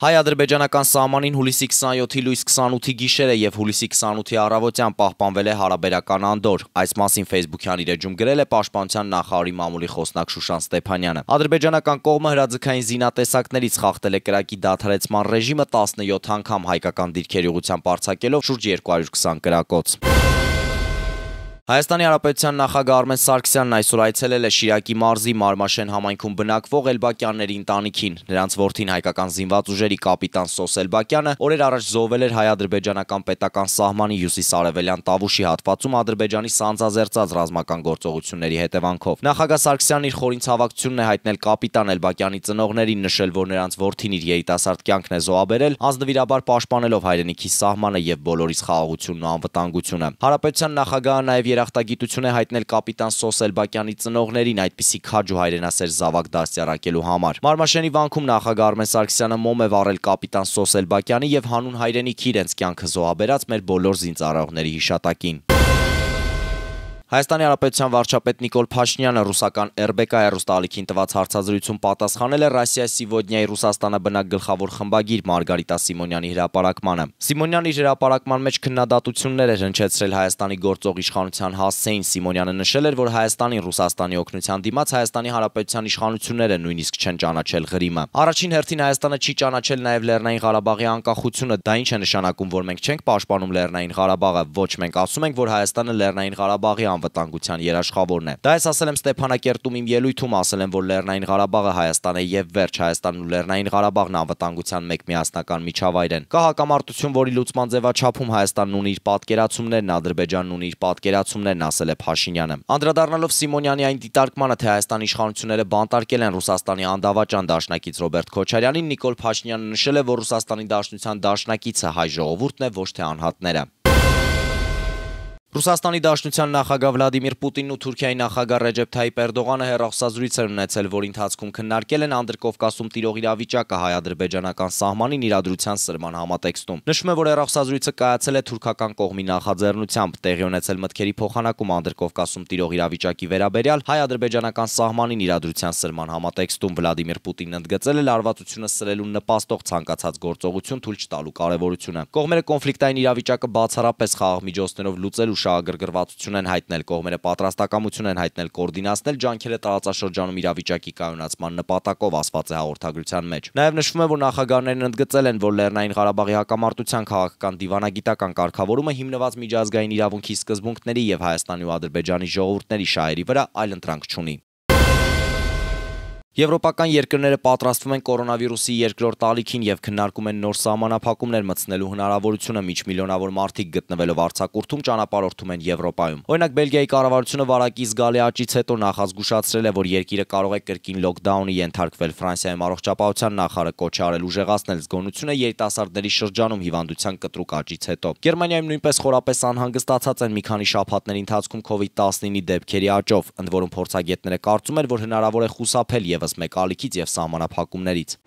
Հայ-ադրբեջանական սահմանին հուլիսի 27-ի լույս 28-ի գիշերը եւ հուլիսի 28-ի առավոտյան պահպանվել է հարաբերական անդոր։ Այս մասին Facebook-յան իր էջում գրել է Պաշտպանության նախարարի մամուլի խոսնակ Շուշան Ստեփանյանը։ Ադրբեջանական կողմը հրաձգային զինատեսակներից խախտել է կրակի դադարեցման ռեժիմը 17 անգամ հայկական դիրքերի ուղությամբ արձակելով շուրջ 220 կրակոց։ Հայաստանի Հանրապետության նախագահ Արմեն Սարգսյանն այսօր այցելել է Շիրակի մարզի Մարմաշեն համայնքում բնակվող Էլբակյանների ընտանիքին։ Նրանց որդին հայկական զինված ուժերի կապիտան Սոս Էլբակյանը օրեր առաջ զոհվել էր հայ-ադրբեջանական պետական սահմանի հյուսիսարևելյան Տավուշի հատվածում Ադրբեջանի սանձազերծած ռազմական գործողությունների հետևանքով։ Նախագահ Սարգսյանն իր խորին ցավակցությունն է հայտնել կապիտան Էլբակյանի ծնողներին, նշել, որ նրանց որդին իր երիտասարդ կյանքն է զոհաբերել, անձնվիրաբար պաշտպանելով հայրենիքի սահմանը եւ բոլորիս խաղաղությունն ու անվտանգությունը։ Հանրապետության նախագահը նաեւ երախտագիտություն է հայտնել կապիտան Սոսելբակյանի ծնողներին այդպիսի քաջու հայրենասեր զավակ դաստիարակելու համար։ Մարմաշենի վանքում նախագահ Արմեն Սարգսյանը մոմ է վառել կապիտան Սոսելբակյանի եւ հանուն հայրենիքի իրենց կյանքը զոհաբերած մեր բոլոր զինծառայողների հիշատակին։ Հայաստանի Հանրապետության վարչապետ Նիկոլ Փաշինյանը ռուսական RBK հեռուստաալիքին տված հարցազրույցում պատասխանել է Ռասիա Սիվոդնիայի Ռուսաստանը բնակ գլխավոր խմբագիր Մարգարիտա Սիմոնյանի հրապարակմանը։ Սիմոնյանը իր հրապարակման մեջ քննադատություններ էր հնչեցրել Հայաստանի գործող իշխանության հասցեին։ Սիմոնյանը նշել էր, որ Հայաստանին Ռուսաստանի օգնության դիմաց Հայաստանի Հանրապետության իշխանությունները նույնիսկ չեն ճանաչել Ղրիմը։ Առաջին հերթին Հայաստանը չի ճանաչել նաև Լեռնային Ղարաբաղի անկախությունը, դա ինչ է նշանակում, որ մենք չենք պաշտպանում Լեռնային Ղարաբաղը, ոչ մենք ասում ենք, որ Հայաստանը Լեռնային Ղարաբաղի անվտանգության երաշխավորն է։ Դա ես ասել եմ Ստեփանակերտում իմ ելույթում ասել եմ, որ Լեռնային Ղարաբաղը Հայաստանն է եւ վերջ Հայաստանն ու Լեռնային Ղարաբաղն անվտանգության մեկ միասնական միջավայր են։ Կա հակամարտություն, որի լուծման ձևաչափում Հայաստանն ունի իր պատկերացումներն, Ադրբեջանն ունի իր պատկերացումներն, ասել է Փաշինյանը։ Անդրադառնալով Սիմոնյանի այն դիտարկմանը, թե Հայաստանի իշխանությունները բանտարկել են Ռուսաստանի անդավաճան դաշնակից Ռոբերտ Քոչարյանին, Նիկոլ Փաշինյանը նշել է, որ Ռուսաստանի Դաշնության դաշնակիցը հայ ժողովուրդն է, ոչ թե անհատները։ Ռուսաստանի Դաշնության նախագահ Վլադիմիր Պուտինն ու Թուրքիայի նախագահ Ռեջեփ Թայիպ Էրդողանը հերոսազրույց են ունեցել, որի ընթացքում քննարկել են Անդրկովկասում տիրող իրավիճակը հայ-ադրբեջանական սահմանին իրադրության սրման համատեքստում։ Նշվում է, որ հերոսազրույցը կայացել է թուրքական կողմի նախաձեռնությամբ, տեղի ունեցել մտքերի փոխանակում Անդրկովկասում տիրող իրավիճակի վերաբերյալ հայ-ադրբեջանական սահմանին իրադրության սրման համատեքստում Վլադիմիր Պուտինն ընդգծել է լարվածությունը սրելու նպաստող ցանկացած գործողություն թույլ չտալու կարևորությունը։ Կողմերը կոնֆլիկտային իրավիճակը բացառապես խաղաղ միջոցներով լուծելու հուշագրգռվածություն են հայտնել, կողմերը պատրաստակամություն են հայտնել կոորդինացնել ջանքերը տարածաշրջանում իրավիճակի կայունացման նպատակով, ասված է հաղորդագրության մեջ։ Նաև նշվում է, որ նախագահներն ընդգծել են, որ Լեռնային Ղարաբաղի հակամարտության քաղաքական դիվանագիտական կարգավորումը հիմնված միջազգային իրավունքի սկզբունքների եւ Հայաստանի ու Ադրբեջանի ժողովուրդների շահերի վրա այլ ընտրանք չունի։ Եվրոպական երկրները պատրաստվում են կորոնավիրուսի երկրորդ ալիքին եւ քննարկում են նոր սահմանափակումներ մտցնելու հնարավորությունը միջ միլիոնավոր մարդիկ գտնվելով արձակուրդում ճանապարհորդում են Եվրոպայում։ Օրինակ Բելգիայի կառավարությունը վարակի զգալի աճից հետո նախազգուշացրել է, որ երկիրը կարող է կրկին լոքդաունի ենթարկվել։ Ֆրանսիայում առողջապահության նախարարը կոչ արել ուժեղացնել զգոնությունը երիտասարդների շրջանում հիվանդության կտրուկ աճից հետո։ Գերմանիայում նույնպես խորապես անհանգստացած են մի քանի շաբաթների ընթացքում COVID-19-ի դեպքերի աճով, ընդ որում փորձագետները կարծում են, որ հնարավոր է խուսափել եւս մեկ ալիքից եւ սահմանափակումներից։